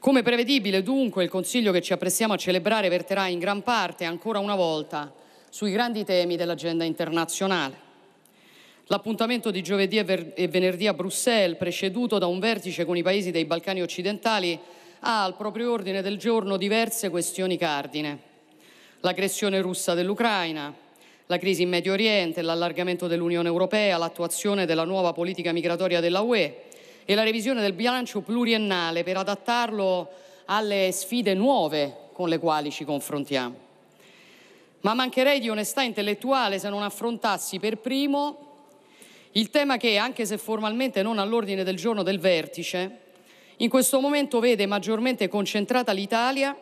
Come prevedibile dunque il Consiglio che ci apprestiamo a celebrare verterà in gran parte ancora una volta sui grandi temi dell'agenda internazionale. L'appuntamento di giovedì e venerdì a Bruxelles, preceduto da un vertice con i paesi dei Balcani occidentali, ha al proprio ordine del giorno diverse questioni cardine. L'aggressione russa dell'Ucraina, la crisi in Medio Oriente, l'allargamento dell'Unione Europea, l'attuazione della nuova politica migratoria della UE, e la revisione del bilancio pluriennale per adattarlo alle sfide nuove con le quali ci confrontiamo. Ma mancherei di onestà intellettuale se non affrontassi per primo il tema che, anche se formalmente non all'ordine del giorno del vertice, in questo momento vede maggiormente concentrata l'Italia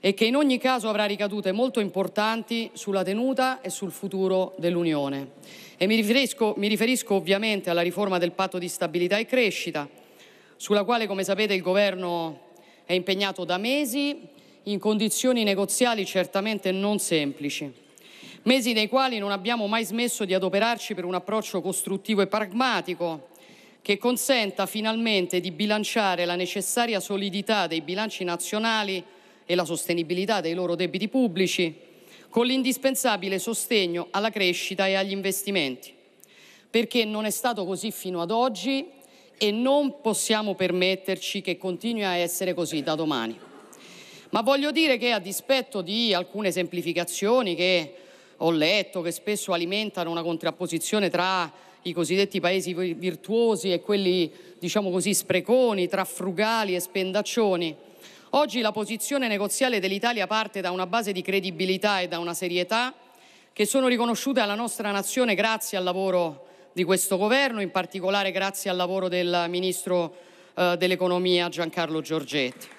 e che in ogni caso avrà ricadute molto importanti sulla tenuta e sul futuro dell'Unione. E mi riferisco, mi riferisco, ovviamente alla riforma del patto di stabilità e crescita, sulla quale, come sapete, il Governo è impegnato da mesi in condizioni negoziali certamente non semplici, mesi nei quali non abbiamo mai smesso di adoperarci per un approccio costruttivo e pragmatico che consenta finalmente di bilanciare la necessaria solidità dei bilanci nazionali e la sostenibilità dei loro debiti pubblici, con l'indispensabile sostegno alla crescita e agli investimenti, perché non è stato così fino ad oggi e non possiamo permetterci che continui a essere così da domani. Ma voglio dire che a dispetto di alcune semplificazioni che ho letto, che spesso alimentano una contrapposizione tra i cosiddetti paesi virtuosi e quelli, diciamo così, spreconi, tra frugali e spendaccioni, Oggi la posizione negoziale dell'Italia parte da una base di credibilità e da una serietà che sono riconosciute alla nostra nazione grazie al lavoro di questo governo, in particolare grazie al lavoro del Ministro eh, dell'Economia Giancarlo Giorgetti.